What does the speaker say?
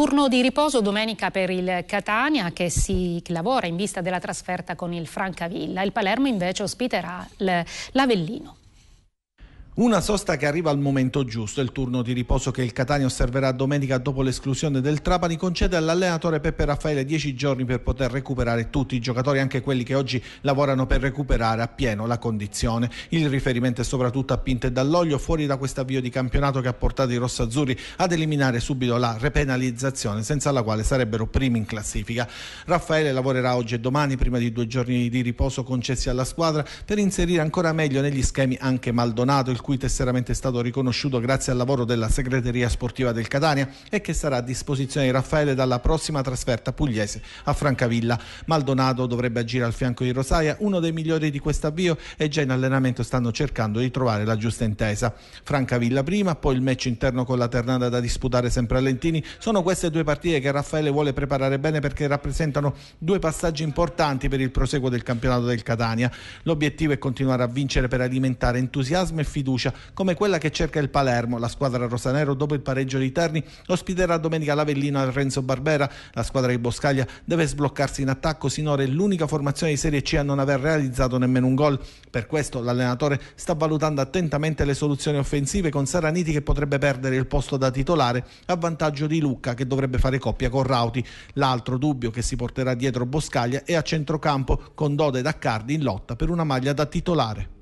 Turno di riposo domenica per il Catania che si lavora in vista della trasferta con il Francavilla. Il Palermo invece ospiterà l'Avellino. Una sosta che arriva al momento giusto. Il turno di riposo che il Catania osserverà domenica dopo l'esclusione del Trapani concede all'allenatore Peppe Raffaele 10 giorni per poter recuperare tutti i giocatori, anche quelli che oggi lavorano per recuperare appieno la condizione. Il riferimento è soprattutto a Pinte dall'Olio, fuori da questo avvio di campionato che ha portato i rossazzurri ad eliminare subito la repenalizzazione, senza la quale sarebbero primi in classifica. Raffaele lavorerà oggi e domani, prima di due giorni di riposo concessi alla squadra, per inserire ancora meglio negli schemi anche Maldonato, il cui tesseramente è stato riconosciuto grazie al lavoro della segreteria sportiva del Catania e che sarà a disposizione di Raffaele dalla prossima trasferta pugliese a Francavilla. Maldonado dovrebbe agire al fianco di Rosaia, uno dei migliori di questo avvio e già in allenamento stanno cercando di trovare la giusta intesa. Francavilla prima, poi il match interno con la Ternada da disputare sempre a Lentini. Sono queste due partite che Raffaele vuole preparare bene perché rappresentano due passaggi importanti per il proseguo del campionato del Catania. L'obiettivo è continuare a vincere per alimentare entusiasmo e fiducia fiducia, come quella che cerca il Palermo. La squadra rosanero, dopo il pareggio di Terni, ospiterà domenica l'Avellino al Renzo Barbera. La squadra di Boscaglia deve sbloccarsi in attacco. Sinora è l'unica formazione di Serie C a non aver realizzato nemmeno un gol. Per questo l'allenatore sta valutando attentamente le soluzioni offensive con Saraniti che potrebbe perdere il posto da titolare a vantaggio di Lucca che dovrebbe fare coppia con Rauti. L'altro dubbio che si porterà dietro Boscaglia è a centrocampo con Dode e Daccardi in lotta per una maglia da titolare.